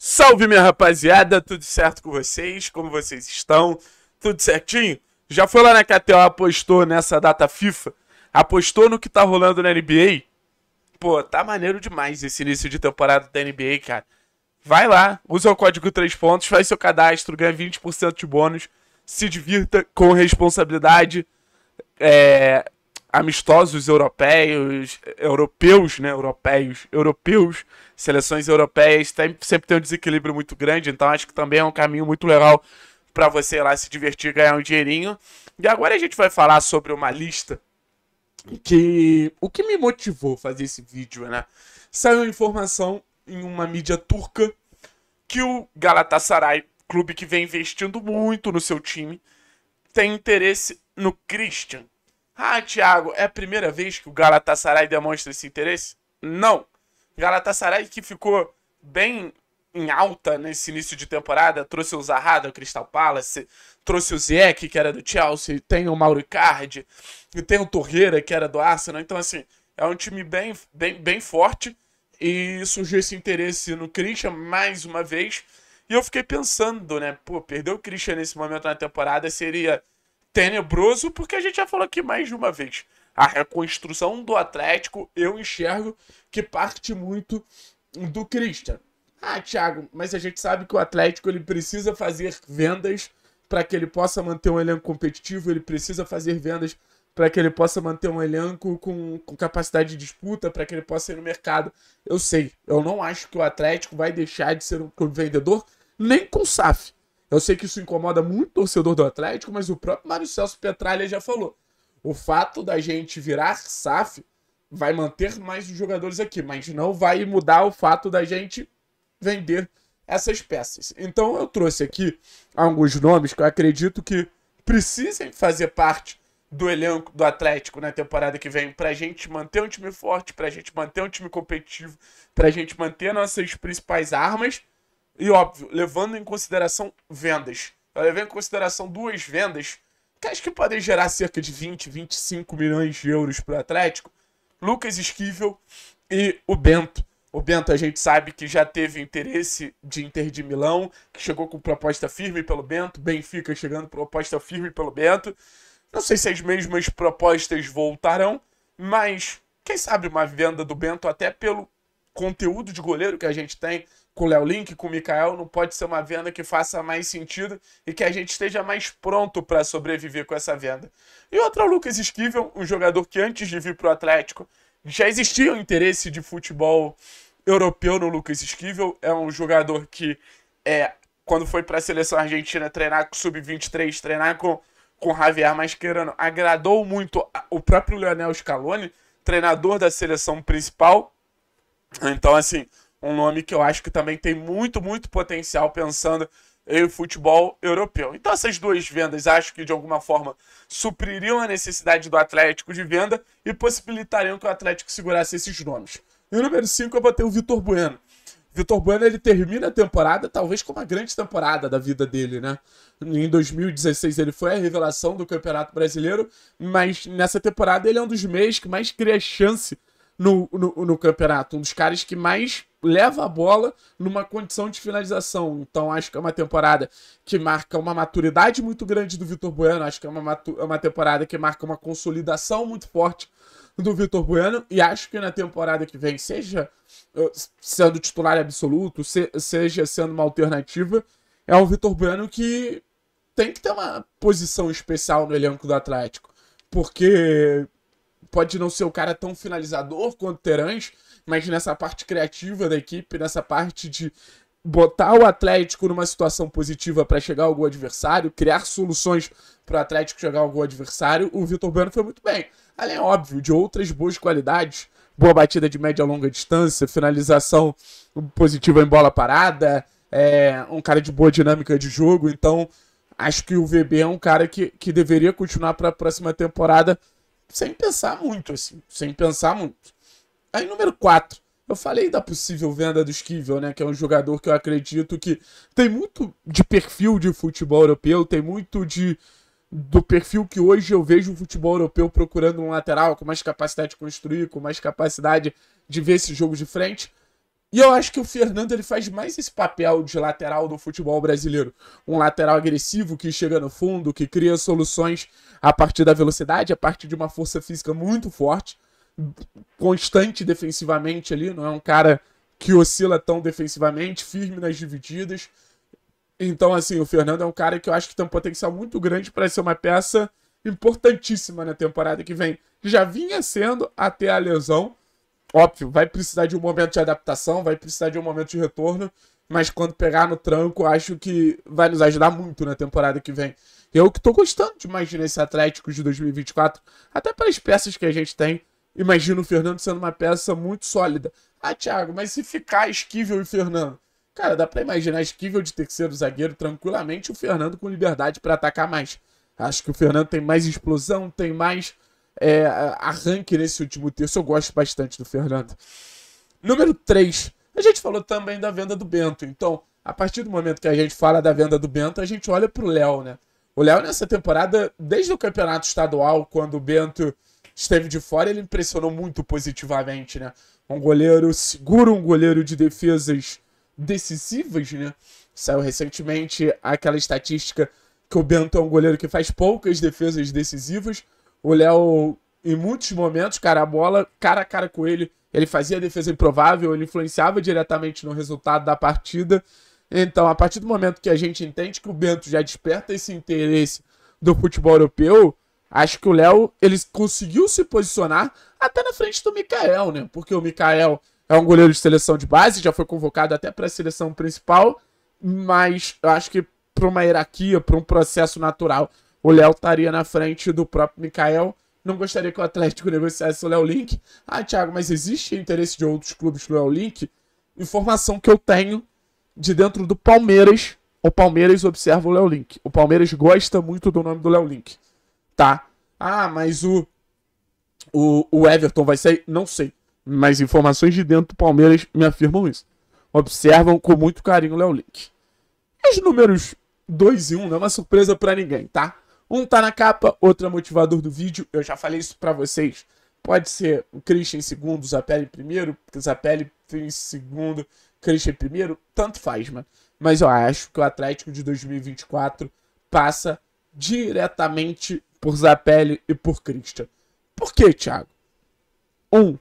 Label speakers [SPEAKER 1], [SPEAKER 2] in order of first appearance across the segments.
[SPEAKER 1] Salve, minha rapaziada, tudo certo com vocês? Como vocês estão? Tudo certinho? Já foi lá na KTO, apostou nessa data FIFA? Apostou no que tá rolando na NBA? Pô, tá maneiro demais esse início de temporada da NBA, cara. Vai lá, usa o código 3 pontos, faz seu cadastro, ganha 20% de bônus, se divirta com responsabilidade. É, amistosos europeus, europeus, né? Europeus, europeus, seleções europeias, tem, sempre tem um desequilíbrio muito grande, então acho que também é um caminho muito legal para você ir lá se divertir, ganhar um dinheirinho. E agora a gente vai falar sobre uma lista que o que me motivou a fazer esse vídeo, né? Saiu informação em uma mídia turca que o Galatasaray, clube que vem investindo muito no seu time, tem interesse no Christian, ah, Thiago, é a primeira vez que o Galatasaray demonstra esse interesse? Não. Galatasaray que ficou bem em alta nesse início de temporada, trouxe o Zaha o Crystal Palace, trouxe o Zieck, que era do Chelsea, tem o Mauricardi, e tem o Torreira, que era do Arsenal. Então, assim, é um time bem, bem, bem forte e surgiu esse interesse no Christian mais uma vez. E eu fiquei pensando, né? Pô, perder o Christian nesse momento na temporada seria tenebroso, porque a gente já falou aqui mais de uma vez. A reconstrução do Atlético, eu enxergo que parte muito do Christian. Ah, Thiago, mas a gente sabe que o Atlético ele precisa fazer vendas para que ele possa manter um elenco competitivo, ele precisa fazer vendas para que ele possa manter um elenco com, com capacidade de disputa, para que ele possa ir no mercado. Eu sei, eu não acho que o Atlético vai deixar de ser um vendedor, nem com o SAF. Eu sei que isso incomoda muito o torcedor do Atlético, mas o próprio Mário Celso Petralha já falou. O fato da gente virar SAF vai manter mais os jogadores aqui, mas não vai mudar o fato da gente vender essas peças. Então eu trouxe aqui alguns nomes que eu acredito que precisem fazer parte do elenco do Atlético na temporada que vem para a gente manter um time forte, para a gente manter um time competitivo, para a gente manter nossas principais armas e óbvio, levando em consideração vendas. Eu levei em consideração duas vendas, que acho que podem gerar cerca de 20, 25 milhões de euros para o Atlético. Lucas Esquivel e o Bento. O Bento a gente sabe que já teve interesse de Inter de Milão, que chegou com proposta firme pelo Bento, Benfica chegando com proposta firme pelo Bento. Não sei se as mesmas propostas voltarão, mas quem sabe uma venda do Bento até pelo conteúdo de goleiro que a gente tem, com o Léo Link, com o Mikael, não pode ser uma venda que faça mais sentido e que a gente esteja mais pronto para sobreviver com essa venda. E outra, o Lucas Esquivel, um jogador que antes de vir para o Atlético já existia o um interesse de futebol europeu no Lucas Esquivel. É um jogador que, é, quando foi para a seleção argentina treinar com sub-23, treinar com, com Javier Mascherano, agradou muito o próprio Leonel Scaloni, treinador da seleção principal. Então, assim, um nome que eu acho que também tem muito, muito potencial pensando em futebol europeu. Então essas duas vendas acho que de alguma forma supririam a necessidade do Atlético de venda e possibilitariam que o Atlético segurasse esses nomes. E o número 5 eu botei o Vitor Bueno. Vitor Bueno ele termina a temporada talvez com uma grande temporada da vida dele, né? Em 2016 ele foi a revelação do Campeonato Brasileiro, mas nessa temporada ele é um dos meios que mais cria chance no, no, no, campeonato. Um dos caras que mais leva a bola numa condição de finalização. Então, acho que é uma temporada que marca uma maturidade muito grande do Vitor Bueno. Acho que é uma, é uma temporada que marca uma consolidação muito forte do Vitor Bueno. E acho que na temporada que vem, seja sendo titular absoluto, se, seja sendo uma alternativa, é o Vitor Bueno que tem que ter uma posição especial no elenco do Atlético. Porque pode não ser o cara tão finalizador quanto Terãs, mas nessa parte criativa da equipe, nessa parte de botar o Atlético numa situação positiva para chegar ao gol adversário, criar soluções para o Atlético chegar ao gol adversário, o Vitor Bueno foi muito bem. Além, é óbvio, de outras boas qualidades, boa batida de média a longa distância, finalização positiva em bola parada, é um cara de boa dinâmica de jogo, então acho que o VB é um cara que, que deveria continuar para a próxima temporada sem pensar muito, assim, sem pensar muito. Aí, número 4. Eu falei da possível venda do Esquivel, né? Que é um jogador que eu acredito que tem muito de perfil de futebol europeu, tem muito de do perfil que hoje eu vejo o futebol europeu procurando um lateral com mais capacidade de construir, com mais capacidade de ver esse jogo de frente. E eu acho que o Fernando ele faz mais esse papel de lateral no futebol brasileiro. Um lateral agressivo que chega no fundo, que cria soluções a partir da velocidade, a partir de uma força física muito forte, constante defensivamente ali, não é um cara que oscila tão defensivamente, firme nas divididas. Então, assim, o Fernando é um cara que eu acho que tem um potencial muito grande para ser uma peça importantíssima na temporada que vem. Já vinha sendo até a lesão, óbvio, vai precisar de um momento de adaptação, vai precisar de um momento de retorno, mas quando pegar no tranco, acho que vai nos ajudar muito na temporada que vem. Eu que tô gostando de imaginar esse Atlético de 2024, até pelas peças que a gente tem. Imagino o Fernando sendo uma peça muito sólida. Ah, Thiago, mas se ficar Esquivel e Fernando? Cara, dá pra imaginar Esquivel de terceiro zagueiro tranquilamente, o Fernando com liberdade para atacar mais. Acho que o Fernando tem mais explosão, tem mais é, arranque nesse último terço. Eu gosto bastante do Fernando. Número 3. A gente falou também da venda do Bento. Então, a partir do momento que a gente fala da venda do Bento, a gente olha pro Léo, né? O Léo nessa temporada, desde o campeonato estadual, quando o Bento esteve de fora, ele impressionou muito positivamente, né? Um goleiro seguro, um goleiro de defesas decisivas, né? Saiu recentemente aquela estatística que o Bento é um goleiro que faz poucas defesas decisivas, o Léo, em muitos momentos, cara, a bola cara a cara com ele, ele fazia a defesa improvável, ele influenciava diretamente no resultado da partida. Então, a partir do momento que a gente entende que o Bento já desperta esse interesse do futebol europeu, acho que o Léo ele conseguiu se posicionar até na frente do Mikael, né? Porque o Mikael é um goleiro de seleção de base, já foi convocado até para a seleção principal, mas eu acho que para uma hierarquia, para um processo natural o Léo estaria na frente do próprio Mikael. Não gostaria que o Atlético negociasse o Léo Link. Ah, Thiago, mas existe interesse de outros clubes no Léo Link? Informação que eu tenho de dentro do Palmeiras. O Palmeiras observa o Léo Link. O Palmeiras gosta muito do nome do Léo Link. Tá. Ah, mas o, o, o Everton vai sair? Não sei. Mas informações de dentro do Palmeiras me afirmam isso. Observam com muito carinho o Léo Link. Os números 2 e 1 um não é uma surpresa para ninguém, tá? Um tá na capa, outro é motivador do vídeo. Eu já falei isso para vocês. Pode ser o Christian em segundo, o Zapelli em primeiro, porque o Zapelli em segundo, Christian em primeiro, tanto faz, mano. Mas eu acho que o Atlético de 2024 passa diretamente por Zapelli e por Christian. Por quê, Thiago? Um,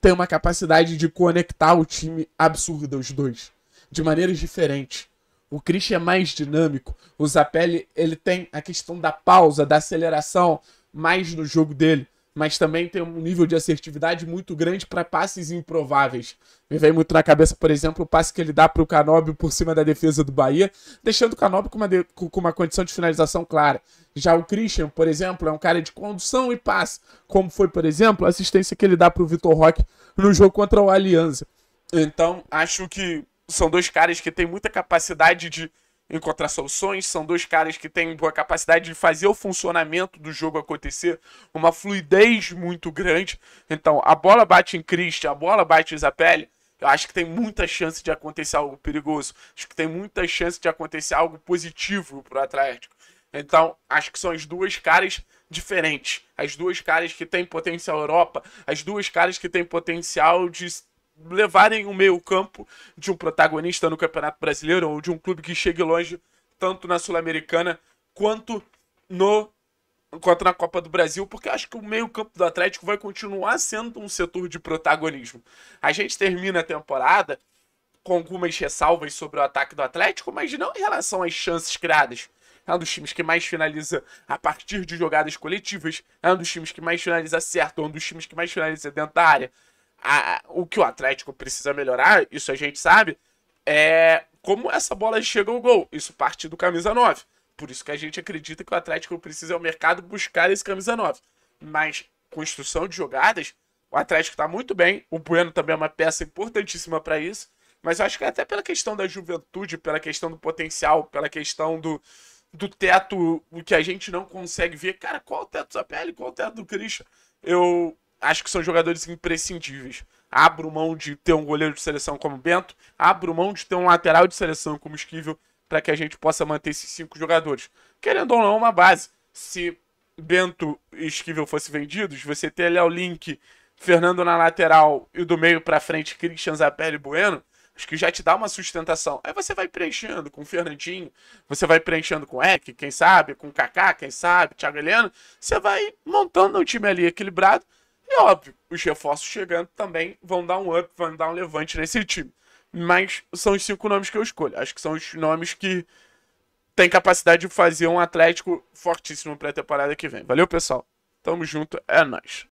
[SPEAKER 1] tem uma capacidade de conectar o time absurda, os dois, de maneiras diferentes. O Christian é mais dinâmico. O Zapelli, ele tem a questão da pausa, da aceleração mais no jogo dele, mas também tem um nível de assertividade muito grande para passes improváveis. Me vem muito na cabeça, por exemplo, o passe que ele dá para o Canóbio por cima da defesa do Bahia, deixando o Canóbio com uma, de... com uma condição de finalização clara. Já o Christian, por exemplo, é um cara de condução e passe, como foi, por exemplo, a assistência que ele dá para o Vitor Roque no jogo contra o Alianza. Então, acho que são dois caras que têm muita capacidade de encontrar soluções, são dois caras que têm boa capacidade de fazer o funcionamento do jogo acontecer, uma fluidez muito grande. Então, a bola bate em Christian, a bola bate em Isabelle, eu acho que tem muita chance de acontecer algo perigoso. Acho que tem muita chance de acontecer algo positivo para o Atlético. Então, acho que são as duas caras diferentes. As duas caras que têm potencial Europa, as duas caras que têm potencial de levarem o meio-campo de um protagonista no Campeonato Brasileiro ou de um clube que chegue longe tanto na Sul-Americana quanto no quanto na Copa do Brasil, porque eu acho que o meio-campo do Atlético vai continuar sendo um setor de protagonismo. A gente termina a temporada com algumas ressalvas sobre o ataque do Atlético, mas não em relação às chances criadas. É um dos times que mais finaliza a partir de jogadas coletivas, é um dos times que mais finaliza certo, é um dos times que mais finaliza dentro da área a, o que o Atlético precisa melhorar, isso a gente sabe, é como essa bola chega ao gol. Isso parte do camisa 9. Por isso que a gente acredita que o Atlético precisa ao mercado buscar esse camisa 9. Mas construção de jogadas, o Atlético está muito bem. O Bueno também é uma peça importantíssima para isso. Mas eu acho que é até pela questão da juventude, pela questão do potencial, pela questão do, do teto, o que a gente não consegue ver. Cara, qual o teto da pele? Qual o teto do Christian? Eu, acho que são jogadores imprescindíveis. Abro mão de ter um goleiro de seleção como Bento, abro mão de ter um lateral de seleção como Esquivel, para que a gente possa manter esses cinco jogadores. Querendo ou não, é uma base. Se Bento e Esquivel fossem vendidos, você ter Léo Link, Fernando na lateral e do meio para frente Christian Zapelli e Bueno, acho que já te dá uma sustentação. Aí você vai preenchendo com o Fernandinho, você vai preenchendo com o Eck, quem sabe, com o Kaká, quem sabe, Thiago Heleno, você vai montando um time ali equilibrado e óbvio, os reforços chegando também vão dar um up, vão dar um levante nesse time. Mas são os cinco nomes que eu escolho. Acho que são os nomes que têm capacidade de fazer um Atlético fortíssimo para a temporada que vem. Valeu, pessoal. Tamo junto, é nóis.